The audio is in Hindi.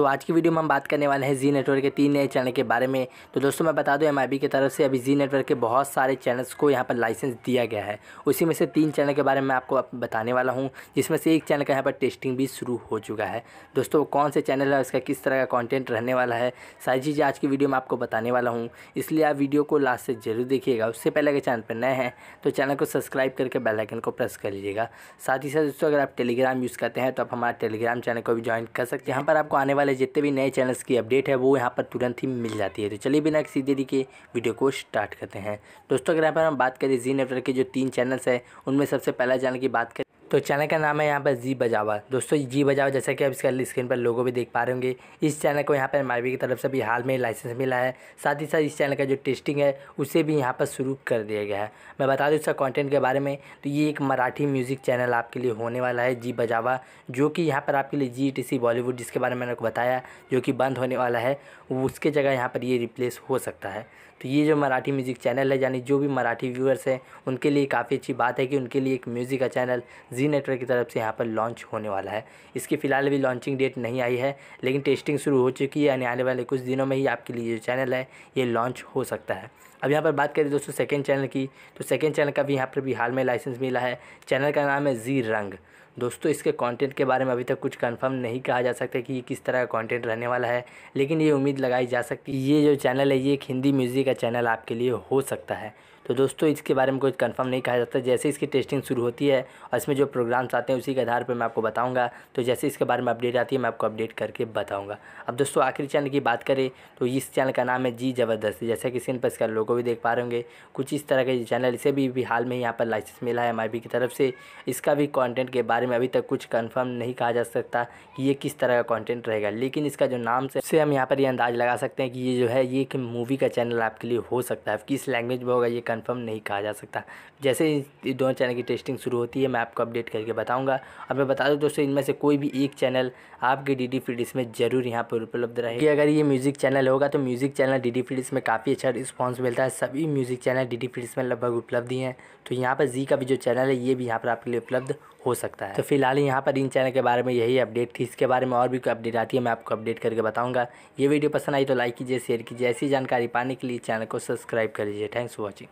तो आज की वीडियो में हम बात करने वाले हैं जी नेटवर्क के तीन नए चैनल के बारे में तो दोस्तों मैं बता दूं एम की तरफ से अभी जी नेटवर्क के बहुत सारे चैनल्स को यहाँ पर लाइसेंस दिया गया है उसी में से तीन चैनल के बारे में आपको बताने वाला हूँ जिसमें से एक चैनल का यहाँ पर टेस्टिंग भी शुरू हो चुका है दोस्तों कौन से चैनल है उसका किस तरह का कॉन्टेंट रहने वाला है सारी चीज़ें आज की वीडियो में आपको बताने वाला हूँ इसलिए आप वीडियो को लास्ट से ज़रूर देखिएगा उससे पहले अगर चैनल पर नए हैं तो चैनल को सब्सक्राइब करके बेलाइकन को प्रेस कर लीजिएगा साथ ही साथ दोस्तों अगर आप टेलीग्राम यूज़ करते हैं तो आप हमारे टेलीग्राम चैनल को भी ज्वाइन कर सकते हैं यहाँ पर आपको आने वाले वाले जितने भी नए चैनल्स की अपडेट है वो यहाँ पर तुरंत ही मिल जाती है तो चलिए बिना किसी देरी के वीडियो को स्टार्ट करते हैं दोस्तों अगर यहाँ पर हम बात करें जी नेटवर्क के जो तीन चैनल्स हैं उनमें सबसे पहला चैनल की बात करें तो चैनल का नाम है यहाँ पर जी बजावा दोस्तों जी बजावा जैसा कि आप इसके स्क्रीन पर लोगों भी देख पा रहे होंगे इस चैनल को यहाँ पर एम की तरफ से भी हाल में लाइसेंस मिला है साथ ही साथ इस चैनल का जो टेस्टिंग है उसे भी यहाँ पर शुरू कर दिया गया है मैं बता दूँ इसका कॉन्टेंट के बारे में तो ये एक मराठी म्यूज़िक चैनल आपके लिए होने वाला है जी बजावा जो कि यहाँ पर आपके लिए जी बॉलीवुड e जिसके बारे में मैंने आपको बताया जो कि बंद होने वाला है उसके जगह यहाँ पर ये रिप्लेस हो सकता है तो ये जो मराठी म्यूज़िक चैनल है यानी जो भी मराठी व्यूअर्स हैं उनके लिए काफ़ी अच्छी बात है कि उनके लिए एक म्यूज़िक का चैनल जी नेटवर्क की तरफ से यहाँ पर लॉन्च होने वाला है इसकी फ़िलहाल अभी लॉन्चिंग डेट नहीं आई है लेकिन टेस्टिंग शुरू हो चुकी है यानी आने वाले कुछ दिनों में ही आपके लिए जो चैनल है ये लॉन्च हो सकता है अब यहाँ पर बात करें दोस्तों सेकेंड चैनल की तो सेकेंड चैनल का भी यहाँ पर भी हाल में लाइसेंस मिला है चैनल का नाम है जी रंग दोस्तों इसके कंटेंट के बारे में अभी तक कुछ कंफर्म नहीं कहा जा सकता कि ये किस तरह का कंटेंट रहने वाला है लेकिन ये उम्मीद लगाई जा सकती है ये जो चैनल है ये एक हिंदी म्यूज़िक का चैनल आपके लिए हो सकता है तो दोस्तों इसके बारे में कुछ कंफर्म नहीं कहा जाता जैसे इसकी टेस्टिंग शुरू होती है और इसमें जो प्रोग्राम्स आते हैं उसी के आधार पर मैं आपको बताऊँगा तो जैसे इसके बारे में अपडेट आती है मैं आपको अपडेट करके बताऊँगा अब दोस्तों आखिरी चैनल की बात करें तो इस चैनल का नाम है जी ज़बरदस्त जैसे कि स्क्रीन पर इसका लोगों भी देख पा रहे होंगे कुछ इस तरह के चैनल इसे भी, भी हाल में यहाँ पर लाइसेंस मिला है एम की तरफ से इसका भी कॉन्टेंट के बारे में अभी तक कुछ कन्फर्म नहीं कहा जा सकता कि ये किस तरह का कॉन्टेंट रहेगा लेकिन इसका जो नाम से, से हम यहाँ पर ये अंदाज लगा सकते हैं कि ये जो है ये एक मूवी का चैनल आपके लिए हो सकता है किस लैंग्वेज में होगा ये कंफर्म नहीं कहा जा सकता जैसे ही दोनों चैनल की टेस्टिंग शुरू होती है मैं आपको अपडेट करके बताऊंगा और मैं बता दूं दोस्तों इनमें से कोई भी एक चैनल आपके डी डी फीड में ज़रूर यहाँ पर उपलब्ध रहेगी अगर ये म्यूज़िक चैनल होगा तो music channel D D feed में काफ़ी अच्छा रिस्पॉन्स मिलता है सभी music channel D D feed में लगभग उपलब्ध हैं तो यहाँ पर जी का भी जो चैनल है ये भी यहाँ पर आपके लिए उपलब्ध हो सकता है तो फिलहाल यहाँ पर इन चैनल के बारे में यही अपडेट थी इसके बारे में और भी कोई अपडेट आती है मैं आपको अपडेट करके बताऊँगा ये वीडियो पसंद आई तो लाइक कीजिए शेयर कीजिए ऐसी जानकारी पाने के लिए चैनल को सब्सक्राइब कर लीजिए थैंक्स फॉर वॉचिंग